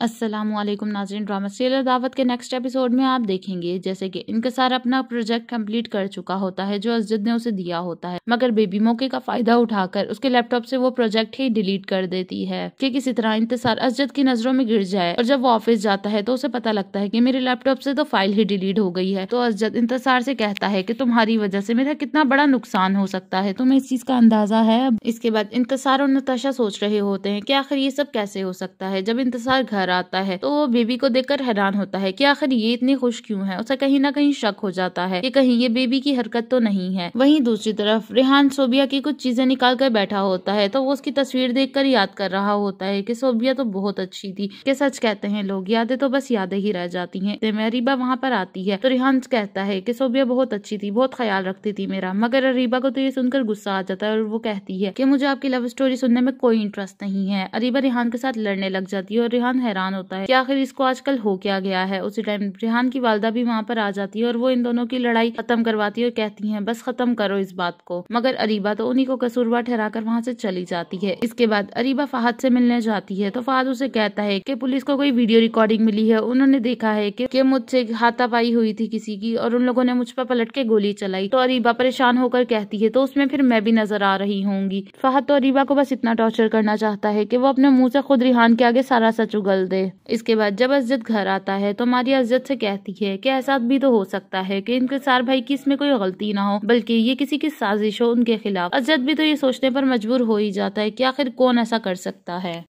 असलम नाजरीन drama serial दावत के नेक्स्ट एपिसोड में आप देखेंगे जैसे कि इनकसार अपना प्रोजेक्ट कंप्लीट कर चुका होता है जो अजद ने उसे दिया होता है मगर बेबी मौके का फायदा उठाकर उसके लैपटॉप से वो प्रोजेक्ट ही डिलीट कर देती है कि किसी तरह इंतजार अजद की नजरों में गिर जाए और जब वो ऑफिस जाता है तो उसे पता लगता है की मेरे लैपटॉप से तो फाइल ही डिलीट हो गई है तो अजद इंतजार से कहता है की तुम्हारी वजह से मेरा कितना बड़ा नुकसान हो सकता है तुम्हें इस चीज का अंदाजा है इसके बाद इंतजार और नताशा सोच रहे होते हैं की आखिर ये सब कैसे हो सकता है जब इंतजार घर नजर आता है तो वो बेबी को देखकर हैरान होता है कि आखिर ये इतने खुश क्यों है उसे कहीं ना कहीं शक हो जाता है कि कहीं ये बेबी की हरकत तो नहीं है वहीं दूसरी तरफ रेहान सोबिया की कुछ चीजें निकाल कर बैठा होता है तो वो उसकी तस्वीर कर याद कर रहा होता है की सोबिया तो बहुत अच्छी थी के सच कहते हैं लोग यादें तो बस यादें ही रह जाती है अरीबा वहाँ पर आती है तो रिहान कहता है की सोबिया बहुत अच्छी थी बहुत ख्याल रखती थी मेरा मगर अरीबा को तो ये सुनकर गुस्सा आ जाता है और वो कहती है की मुझे आपकी लव स्टोरी सुनने में कोई इंटरेस्ट नहीं है अरीबा रिहान के साथ लड़ने लग जाती है और रिहान हैरान हैरान होता है कि आखिर इसको आजकल हो क्या गया है उसी टाइम रिहान की वालदा भी वहाँ पर आ जाती है और वो इन दोनों की लड़ाई खत्म करवाती है और कहती है बस खत्म करो इस बात को मगर अरीबा तो उन्हीं को ठहरा कर वहाँ से चली जाती है इसके बाद अरीबा फहद से मिलने जाती है तो फहद उसे कहता है की पुलिस को कोई वीडियो रिकॉर्डिंग मिली है उन्होंने देखा है की मुझसे हाथापाई हुई थी किसी की और उन लोगों ने मुझ पर पलट के गोली चलाई तो अरीबा परेशान होकर कहती है तो उसमें फिर मैं भी नजर आ रही होंगी फहद तो अरीबा को बस इतना टॉर्चर करना चाहता है की वो अपने मुंह से खुद रिहान के आगे सारा सच उगल दे इसके बाद जब अज्जत घर आता है तो मारिया अज्जत से कहती है कि ऐसा भी तो हो सकता है कि इनके सार भाई की इसमें कोई गलती ना हो बल्कि ये किसी की साजिश हो उनके खिलाफ अज्जत भी तो ये सोचने पर मजबूर हो ही जाता है कि आखिर कौन ऐसा कर सकता है